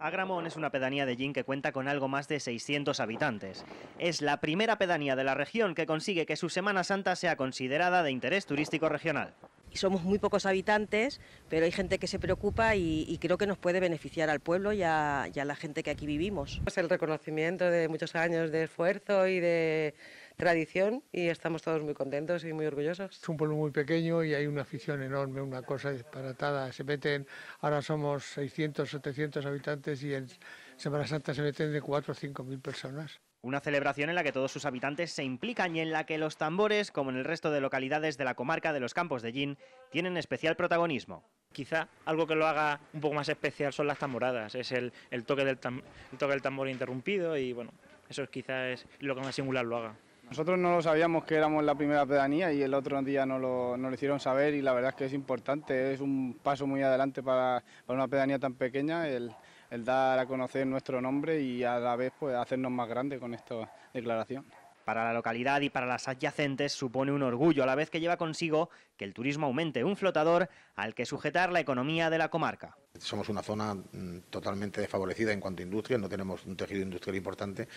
Agramón es una pedanía de yin que cuenta con algo más de 600 habitantes. Es la primera pedanía de la región que consigue que su Semana Santa sea considerada de interés turístico regional. somos muy pocos habitantes, pero hay gente que se preocupa y, creo que nos puede beneficiar al pueblo y a, y a la gente que aquí vivimos. Es el reconocimiento de muchos años de esfuerzo y de tradición y estamos todos muy contentos y muy orgullosos. Es un pueblo muy pequeño y hay una afición enorme, una cosa disparatada. Se meten, ahora somos 600, 700 habitantes y en Semana Santa se meten de 4 o 5 mil personas. Una celebración en la que todos sus habitantes se implican y en la que los tambores, como en el resto de localidades de la comarca de los Campos de Gin, tienen especial protagonismo. Quizá algo que lo haga un poco más especial son las tamboradas, es el, toque, del toque del tambor interrumpido y bueno, eso quizá es lo que más singular lo haga. Nosotros no lo sabíamos que éramos la primera pedanía y el otro día nos lo, hicieron saber y la verdad es que es importante, es un paso muy adelante para, una pedanía tan pequeña el, dar a conocer nuestro nombre y a la vez pues hacernos más grande con esta declaración para la localidad y para las adyacentes supone un orgullo, a la vez que lleva consigo que el turismo aumente, un flotador al que sujetar la economía de la comarca somos una zona mm, totalmente desfavorecida en cuanto a industria, no tenemos un tejido industrial importante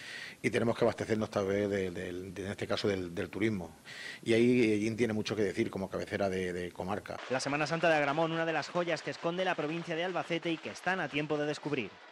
y tenemos que abastecernos tal vez, en este caso, del, turismo. Y ahí Ellín eh, tiene mucho que decir como cabecera de, comarca. La Semana Santa de Agramón, una de las joyas que esconde la provincia de Albacete y que están a tiempo de descubrir.